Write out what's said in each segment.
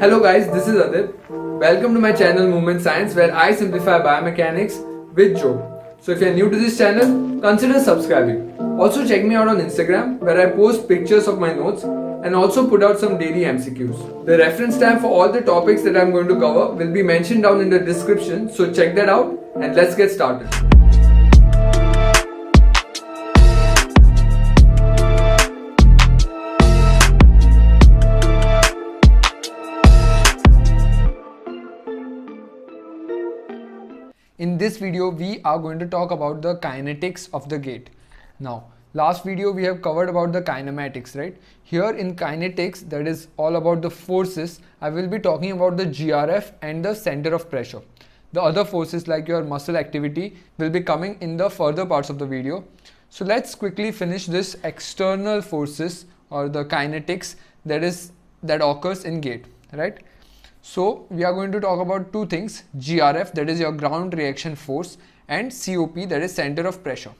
Hello guys, this is Adit. Welcome to my channel Movement Science where I simplify biomechanics with Joe. So if you are new to this channel, consider subscribing. Also check me out on Instagram where I post pictures of my notes and also put out some daily MCQs. The reference tab for all the topics that I'm going to cover will be mentioned down in the description so check that out and let's get started. this video, we are going to talk about the kinetics of the gate. Now, last video we have covered about the kinematics, right? Here in kinetics, that is all about the forces, I will be talking about the GRF and the center of pressure. The other forces like your muscle activity will be coming in the further parts of the video. So let's quickly finish this external forces or the kinetics that is that occurs in gate, right? So we are going to talk about two things, GRF that is your ground reaction force and COP that is center of pressure.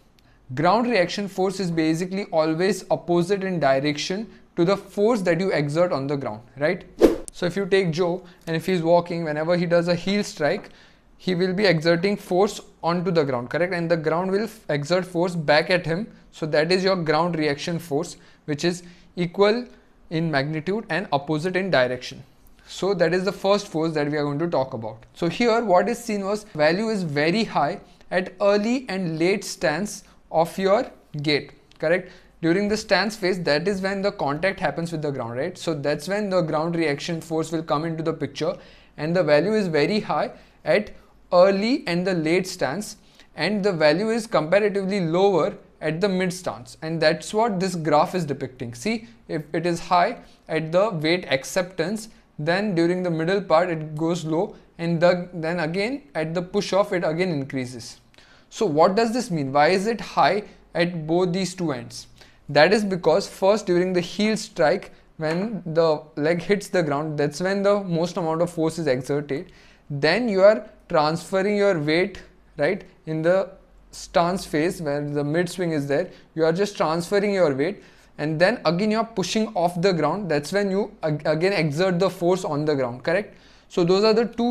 Ground reaction force is basically always opposite in direction to the force that you exert on the ground, right? So if you take Joe and if he's walking, whenever he does a heel strike, he will be exerting force onto the ground, correct? And the ground will exert force back at him. So that is your ground reaction force, which is equal in magnitude and opposite in direction. So that is the first force that we are going to talk about. So here what is seen was value is very high at early and late stance of your gate, correct? During the stance phase, that is when the contact happens with the ground, right? So that's when the ground reaction force will come into the picture and the value is very high at early and the late stance and the value is comparatively lower at the mid stance and that's what this graph is depicting. See, if it is high at the weight acceptance then during the middle part it goes low and the, then again at the push off it again increases. So what does this mean? Why is it high at both these two ends? That is because first during the heel strike when the leg hits the ground that's when the most amount of force is exerted then you are transferring your weight right in the stance phase where the mid swing is there you are just transferring your weight and then again you're pushing off the ground that's when you again exert the force on the ground correct so those are the two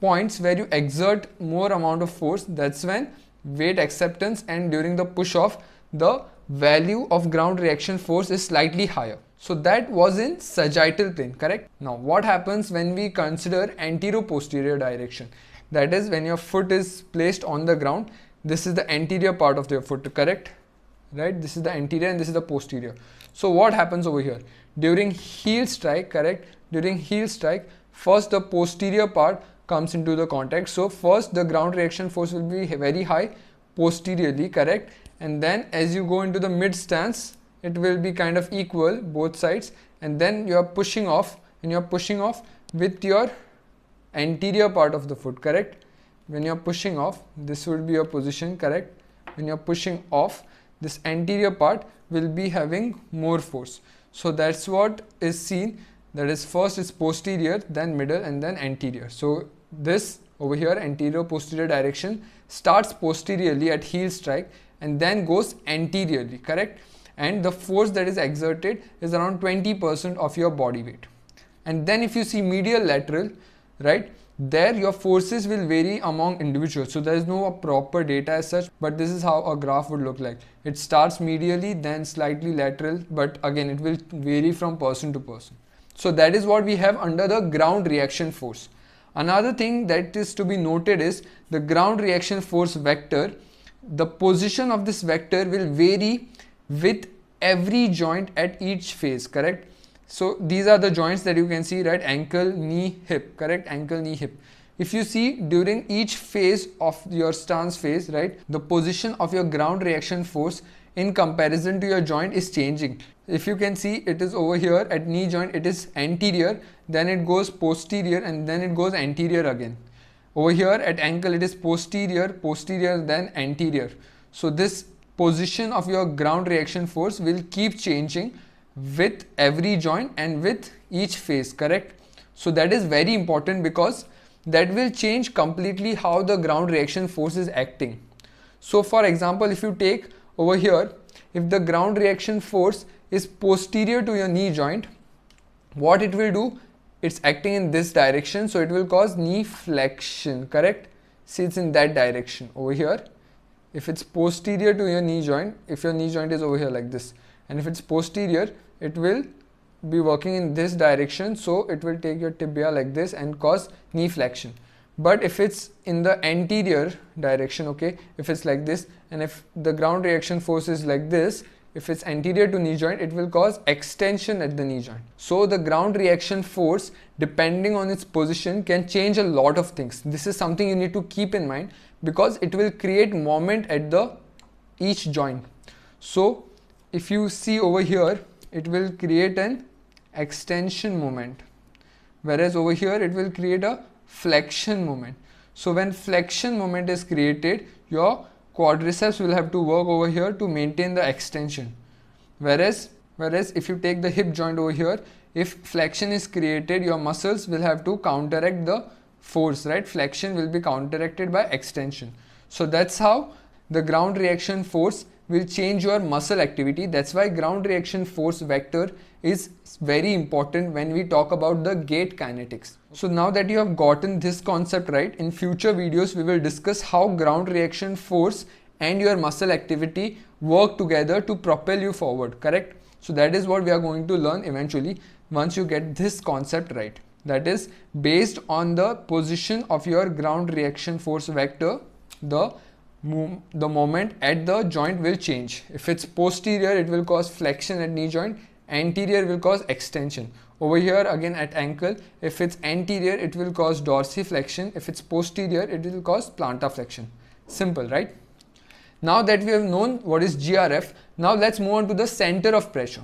points where you exert more amount of force that's when weight acceptance and during the push off the value of ground reaction force is slightly higher so that was in sagittal plane correct now what happens when we consider anteroposterior direction that is when your foot is placed on the ground this is the anterior part of your foot correct right this is the anterior and this is the posterior so what happens over here during heel strike correct during heel strike first the posterior part comes into the contact so first the ground reaction force will be very high posteriorly correct and then as you go into the mid stance it will be kind of equal both sides and then you are pushing off and you are pushing off with your anterior part of the foot correct when you are pushing off this would be your position correct when you are pushing off this anterior part will be having more force. So that's what is seen that is first is posterior then middle and then anterior. So this over here anterior posterior direction starts posteriorly at heel strike and then goes anteriorly correct and the force that is exerted is around 20% of your body weight. And then if you see medial lateral right there your forces will vary among individuals so there is no proper data as such but this is how a graph would look like it starts medially then slightly lateral but again it will vary from person to person so that is what we have under the ground reaction force another thing that is to be noted is the ground reaction force vector the position of this vector will vary with every joint at each phase correct so these are the joints that you can see, right? Ankle, knee, hip, correct? Ankle, knee, hip. If you see during each phase of your stance phase, right, the position of your ground reaction force in comparison to your joint is changing. If you can see it is over here at knee joint, it is anterior, then it goes posterior and then it goes anterior again. Over here at ankle, it is posterior, posterior, then anterior. So this position of your ground reaction force will keep changing with every joint and with each face, correct so that is very important because that will change completely how the ground reaction force is acting so for example if you take over here if the ground reaction force is posterior to your knee joint what it will do it's acting in this direction so it will cause knee flexion correct see it's in that direction over here if it's posterior to your knee joint if your knee joint is over here like this and if it's posterior it will be working in this direction so it will take your tibia like this and cause knee flexion but if it's in the anterior direction okay if it's like this and if the ground reaction force is like this if it's anterior to knee joint it will cause extension at the knee joint so the ground reaction force depending on its position can change a lot of things this is something you need to keep in mind because it will create moment at the each joint so if you see over here it will create an extension moment whereas over here it will create a flexion moment so when flexion moment is created your quadriceps will have to work over here to maintain the extension whereas whereas if you take the hip joint over here if flexion is created your muscles will have to counteract the force right flexion will be counteracted by extension so that's how the ground reaction force will change your muscle activity. That's why ground reaction force vector is very important when we talk about the gait kinetics. So now that you have gotten this concept right, in future videos we will discuss how ground reaction force and your muscle activity work together to propel you forward, correct? So that is what we are going to learn eventually once you get this concept right. That is based on the position of your ground reaction force vector, the the moment at the joint will change. If it's posterior, it will cause flexion at knee joint. Anterior will cause extension. Over here again at ankle, if it's anterior, it will cause dorsiflexion. If it's posterior, it will cause plantar flexion. Simple, right? Now that we have known what is GRF, now let's move on to the center of pressure.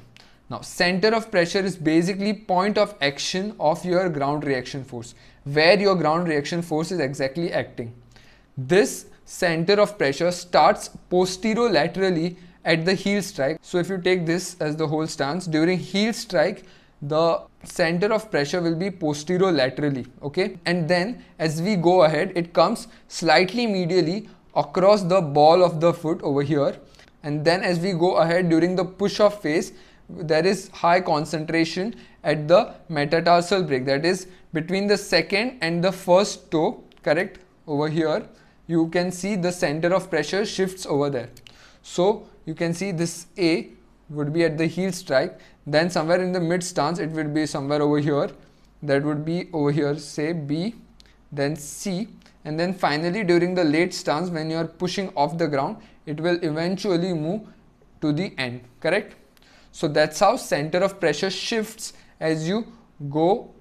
Now center of pressure is basically point of action of your ground reaction force, where your ground reaction force is exactly acting. This center of pressure starts posterolaterally at the heel strike. So if you take this as the whole stance, during heel strike, the center of pressure will be posterolaterally, okay? And then as we go ahead, it comes slightly medially across the ball of the foot over here. And then as we go ahead during the push-off phase, there is high concentration at the metatarsal break, that is between the second and the first toe, correct, over here you can see the center of pressure shifts over there. So you can see this A would be at the heel strike then somewhere in the mid stance it would be somewhere over here that would be over here say B then C and then finally during the late stance when you are pushing off the ground it will eventually move to the end correct so that's how center of pressure shifts as you go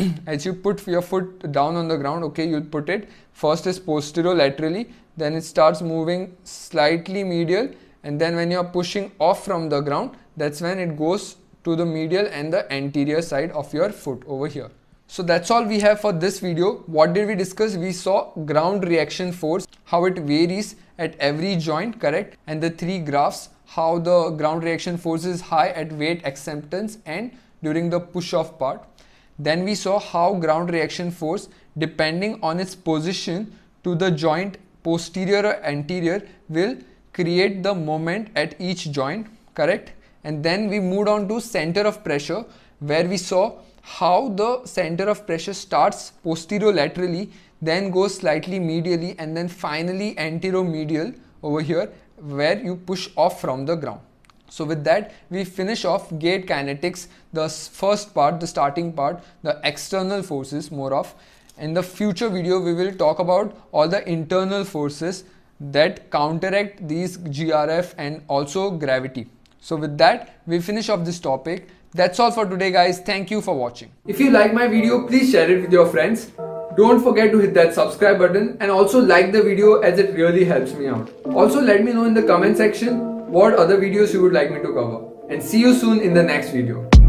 as you put your foot down on the ground, okay, you put it first is posterolaterally, then it starts moving slightly medial, and then when you're pushing off from the ground, that's when it goes to the medial and the anterior side of your foot over here. So that's all we have for this video. What did we discuss? We saw ground reaction force, how it varies at every joint, correct? And the three graphs, how the ground reaction force is high at weight acceptance and during the push off part. Then we saw how ground reaction force depending on its position to the joint posterior or anterior will create the moment at each joint, correct? And then we moved on to center of pressure where we saw how the center of pressure starts laterally then goes slightly medially and then finally anteromedial over here where you push off from the ground. So with that, we finish off gate kinetics, the first part, the starting part, the external forces more of. In the future video, we will talk about all the internal forces that counteract these GRF and also gravity. So with that, we finish off this topic. That's all for today guys. Thank you for watching. If you like my video, please share it with your friends. Don't forget to hit that subscribe button and also like the video as it really helps me out. Also let me know in the comment section what other videos you would like me to cover. And see you soon in the next video.